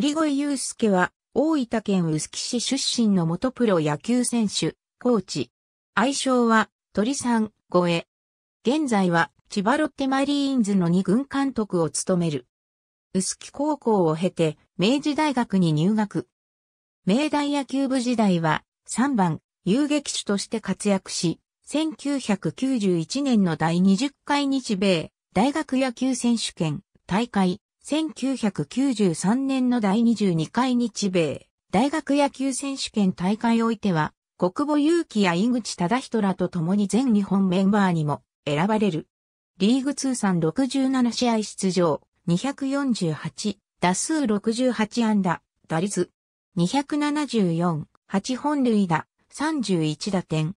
鳥越祐介は、大分県臼杵市出身の元プロ野球選手、コーチ。愛称は、鳥さん、越え。現在は、千葉ロッテマリーンズの二軍監督を務める。臼杵高校を経て、明治大学に入学。明大野球部時代は、3番、遊撃手として活躍し、1991年の第20回日米大学野球選手権大会1993年の第22回日米大学野球選手権大会おいては、国母祐希や井口忠人らと共に全日本メンバーにも選ばれる。リーグ通算67試合出場、248、打数68安打、打率274、8本塁打、31打点。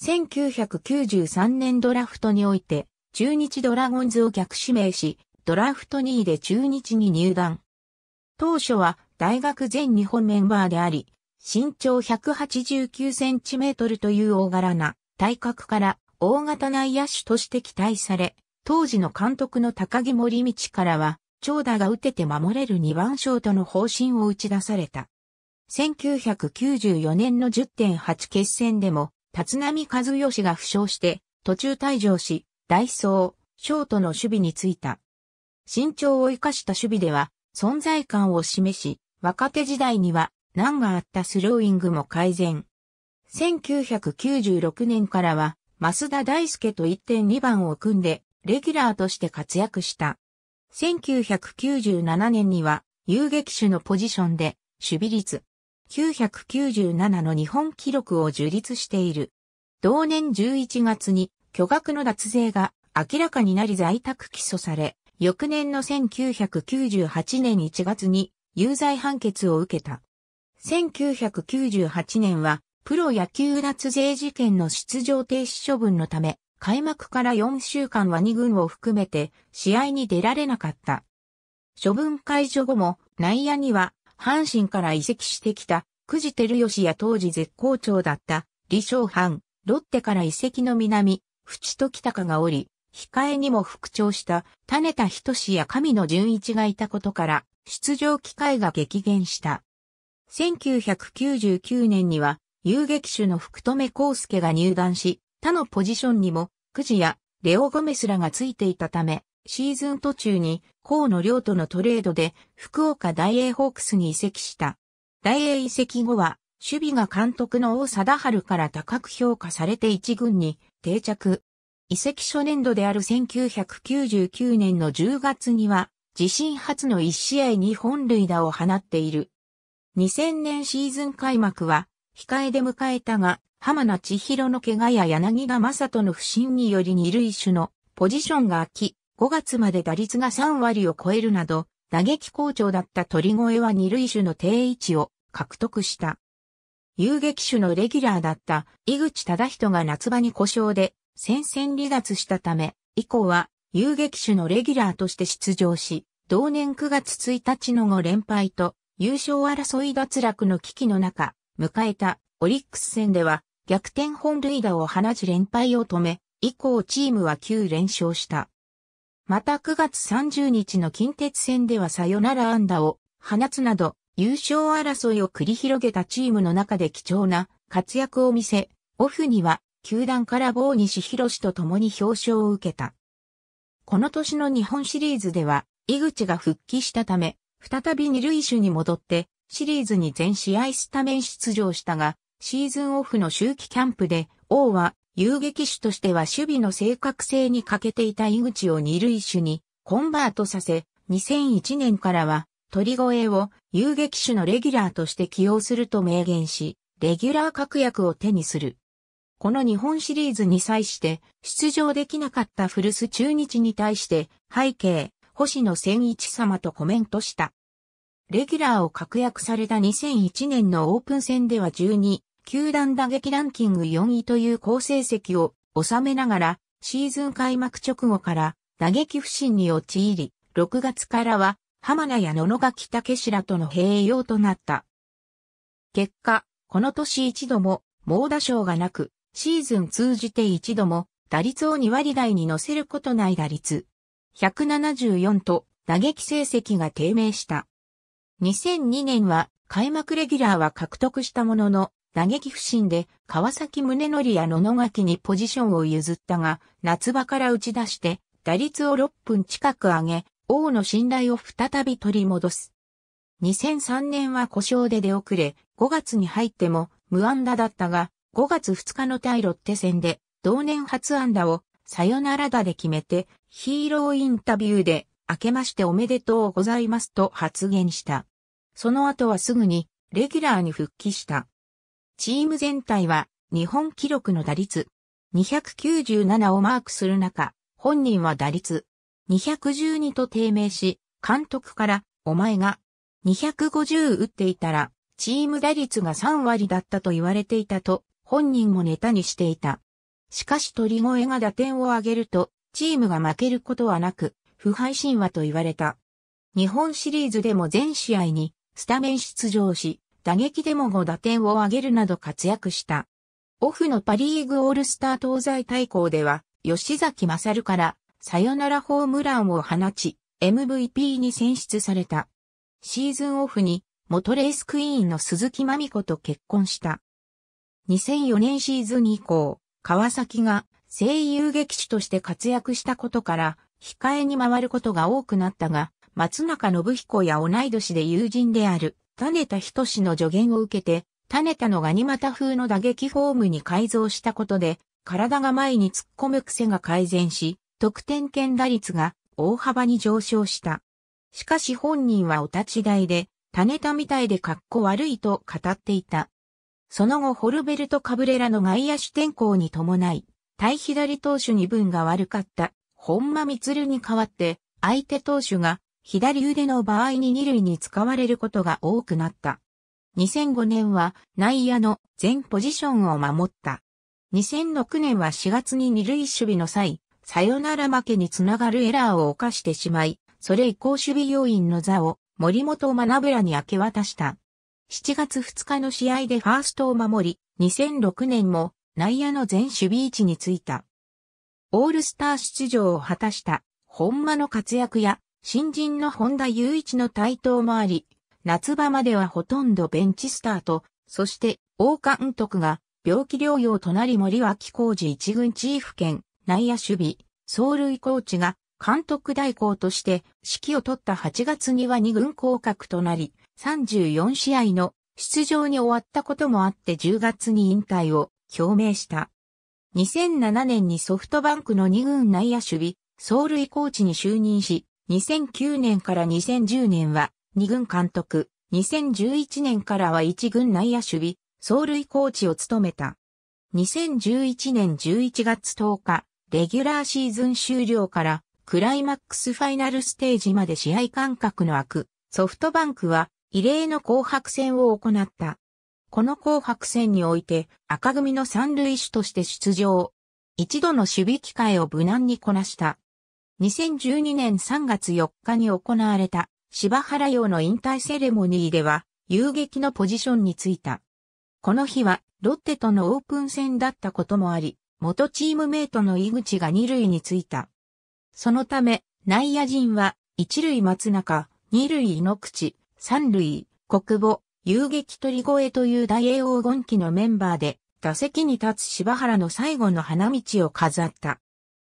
1993年ドラフトにおいて、中日ドラゴンズを逆指名し、ドラフト2位で中日に入団。当初は大学全日本メンバーであり、身長189センチメートルという大柄な体格から大型内野手として期待され、当時の監督の高木森道からは、長打が打てて守れる2番ショートの方針を打ち出された。1994年の10.8決戦でも、立浪和義が負傷して、途中退場し、ダイソー、ショートの守備についた。身長を生かした守備では存在感を示し、若手時代には難があったスローイングも改善。1996年からは、増田大輔と1.2番を組んで、レギュラーとして活躍した。1997年には、遊撃手のポジションで、守備率、997の日本記録を樹立している。同年11月に、巨額の脱税が明らかになり在宅起訴され、翌年の1998年1月に有罪判決を受けた。1998年はプロ野球脱税事件の出場停止処分のため、開幕から4週間は2軍を含めて試合に出られなかった。処分解除後も内野には阪神から移籍してきた久慈照義や当時絶好調だった李承藩、ロッテから移籍の南、淵と北がおり、控えにも復調した種田仁や神野純一がいたことから、出場機会が激減した。1999年には、遊撃手の福留康介が入団し、他のポジションにも、くじやレオ・ゴメスらがついていたため、シーズン途中に河野亮とのトレードで福岡大英ホークスに移籍した。大英移籍後は、守備が監督の王貞治から高く評価されて一軍に定着。移籍初年度である1999年の10月には、自身初の1試合に本塁打を放っている。2000年シーズン開幕は、控えで迎えたが、浜名千尋の怪我や柳が正人の不振により二塁手のポジションが空き、5月まで打率が3割を超えるなど、打撃好調だった鳥越は二塁手の定位置を獲得した。遊撃手のレギュラーだった井口忠人が夏場に故障で戦線離脱したため、以降は遊撃手のレギュラーとして出場し、同年9月1日の5連敗と優勝争い脱落の危機の中、迎えたオリックス戦では逆転本塁打を放ち連敗を止め、以降チームは9連勝した。また9月30日の近鉄戦ではサヨナラ安打を放つなど優勝争いを繰り広げたチームの中で貴重な活躍を見せ、オフには球団から棒西博と共に表彰を受けた。この年の日本シリーズでは、井口が復帰したため、再び二塁手に戻って、シリーズに全試合スタメン出場したが、シーズンオフの周期キャンプで、王は遊撃手としては守備の正確性に欠けていた井口を二塁手にコンバートさせ、2001年からは鳥越を遊撃手のレギュラーとして起用すると明言し、レギュラー確約を手にする。この日本シリーズに際して出場できなかった古巣中日に対して背景、星野千一様とコメントした。レギュラーを確約された2001年のオープン戦では12、球団打撃ランキング4位という好成績を収めながら、シーズン開幕直後から打撃不振に陥り、6月からは浜名や野野垣武志らとの併用となった。結果、この年一度も猛打賞がなく、シーズン通じて一度も打率を2割台に乗せることない打率。174と打撃成績が低迷した。2002年は開幕レギュラーは獲得したものの、打撃不振で川崎宗則や野々垣にポジションを譲ったが、夏場から打ち出して打率を6分近く上げ、王の信頼を再び取り戻す。2003年は故障で出遅れ、5月に入っても無安打だったが、5月2日の対ロッテ戦で、同年初安打をサヨナラ打で決めて、ヒーローインタビューで、明けましておめでとうございますと発言した。その後はすぐに、レギュラーに復帰した。チーム全体は、日本記録の打率、297をマークする中、本人は打率、212と低迷し、監督から、お前が、250打っていたら、チーム打率が3割だったと言われていたと本人もネタにしていた。しかし鳥越が打点を挙げると、チームが負けることはなく、不敗神話と言われた。日本シリーズでも全試合にスタメン出場し、打撃でも5打点を挙げるなど活躍した。オフのパリーグオールスター東西対抗では、吉崎勝からサヨナラホームランを放ち、MVP に選出された。シーズンオフに、元レースクイーンの鈴木まみ子と結婚した。2004年シーズン以降、川崎が声優劇手として活躍したことから、控えに回ることが多くなったが、松中信彦や同い年で友人である、種田仁の助言を受けて、種田のガニ股風の打撃フォームに改造したことで、体が前に突っ込む癖が改善し、得点圏打率が大幅に上昇した。しかし本人はお立ち台で、種田みたいで格好悪いと語っていた。その後ホルベルト・カブレラの外野手転向に伴い、対左投手二分が悪かった本間満に代わって、相手投手が左腕の場合に二塁に使われることが多くなった。2005年は内野の全ポジションを守った。2006年は4月に二塁守備の際、さよなら負けにつながるエラーを犯してしまい、それ以降守備要員の座を森本学らに明け渡した。7月2日の試合でファーストを守り、2006年も内野の全守備位置についた。オールスター出場を果たした本間の活躍や新人の本田雄一の台頭もあり、夏場まではほとんどベンチスタート、そして王監督が病気療養となり森脇浩二一軍チーフ兼内野守備、走塁コーチが監督代行として指揮を取った8月には2軍降格となり、34試合の出場に終わったこともあって10月に引退を表明した。2007年にソフトバンクの2軍内野守備、走塁コーチに就任し、2009年から2010年は2軍監督、2011年からは1軍内野守備、走塁コーチを務めた。2011年11月10日、レギュラーシーズン終了からクライマックスファイナルステージまで試合間隔の悪、ソフトバンクは異例の紅白戦を行った。この紅白戦において赤組の三塁手として出場。一度の守備機会を無難にこなした。2012年3月4日に行われた柴原洋の引退セレモニーでは遊撃のポジションについた。この日はロッテとのオープン戦だったこともあり、元チームメイトの井口が二塁についた。そのため内野陣は一塁松中、二塁井口、三塁、国母、遊撃鳥越という大英王金期のメンバーで、打席に立つ柴原の最後の花道を飾った。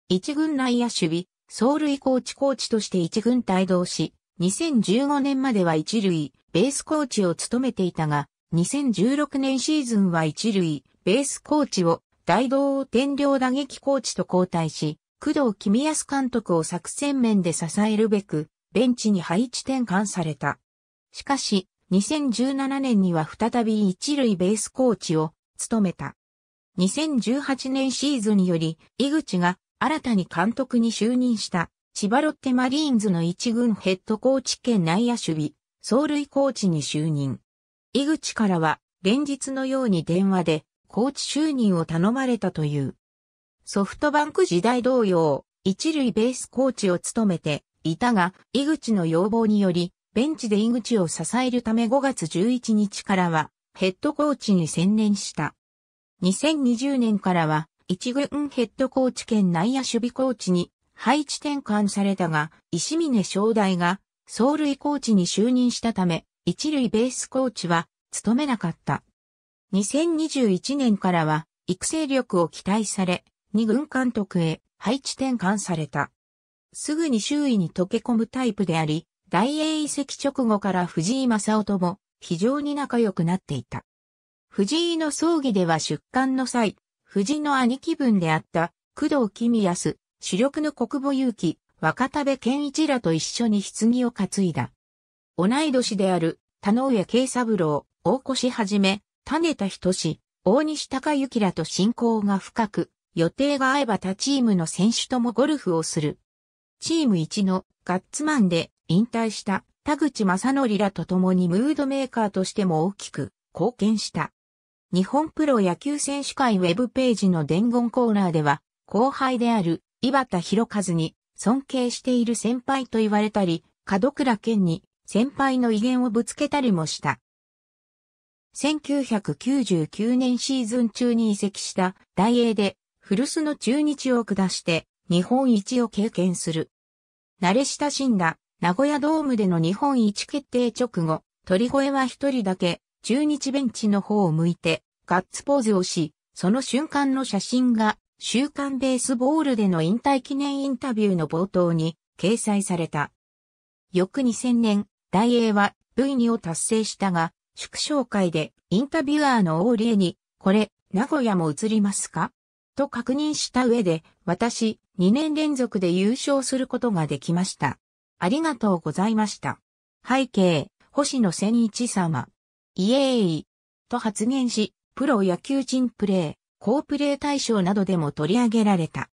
一軍内野守備、走塁コーチコーチとして一軍帯同し、2015年までは一塁、ベースコーチを務めていたが、2016年シーズンは一塁、ベースコーチを、大道を天領打撃コーチと交代し、工藤君康監督を作戦面で支えるべく、ベンチに配置転換された。しかし、2017年には再び一塁ベースコーチを務めた。2018年シーズンにより、井口が新たに監督に就任した千葉ロッテマリーンズの一軍ヘッドコーチ兼内野守備、走塁コーチに就任。井口からは連日のように電話でコーチ就任を頼まれたという。ソフトバンク時代同様、一塁ベースコーチを務めていたが、井口の要望によりベンチで井口を支えるため5月11日からは、ヘッドコーチに専念した。2020年からは、一軍ヘッドコーチ兼内野守備コーチに配置転換されたが、石峰正大が走塁コーチに就任したため、一塁ベースコーチは務めなかった。2021年からは育成力を期待され、二軍監督へ配置転換された。すぐに周囲に溶け込むタイプであり、大英移籍直後から藤井正夫とも非常に仲良くなっていた。藤井の葬儀では出棺の際、藤井の兄貴分であった工藤公康、主力の国母祐気、若田部健一らと一緒に棺を担いだ。同い年である田上慶三郎、大越はじめ、種田仁志、大西隆行らと親交が深く、予定が合えば他チームの選手ともゴルフをする。チーム1のガッツマンで引退した田口正則らと共にムードメーカーとしても大きく貢献した。日本プロ野球選手会ウェブページの伝言コーナーでは、後輩である井端博和に尊敬している先輩と言われたり、門倉健に先輩の威厳をぶつけたりもした。1999年シーズン中に移籍した大英で古巣の中日を下して日本一を経験する。慣れ親しんだ名古屋ドームでの日本一決定直後、鳥越は一人だけ、中日ベンチの方を向いて、ガッツポーズをし、その瞬間の写真が、週刊ベースボールでの引退記念インタビューの冒頭に掲載された。翌2000年、大英は V2 を達成したが、祝勝会でインタビュアーのオーリエに、これ、名古屋も映りますかと確認した上で、私、2年連続で優勝することができました。ありがとうございました。背景、星野千一様。イエーイ。と発言し、プロ野球人プレー、高プレー大賞などでも取り上げられた。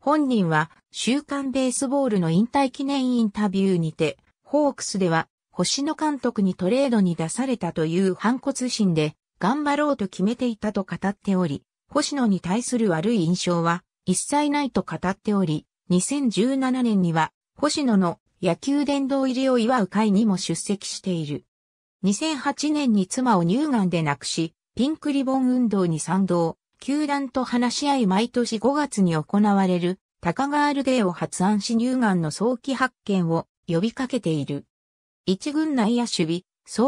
本人は、週刊ベースボールの引退記念インタビューにて、ホークスでは、星野監督にトレードに出されたという反骨心で、頑張ろうと決めていたと語っており、星野に対する悪い印象は、一切ないと語っており、2017年には、星野の野球殿堂入りを祝う会にも出席している。2008年に妻を乳がんで亡くし、ピンクリボン運動に賛同、球団と話し合い毎年5月に行われる、タカガールデーを発案し乳がんの早期発見を呼びかけている。1軍内野守備、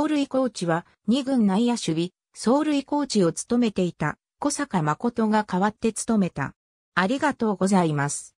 走塁コーチは2軍内野守備、走塁コーチを務めていた小坂誠が代わって務めた。ありがとうございます。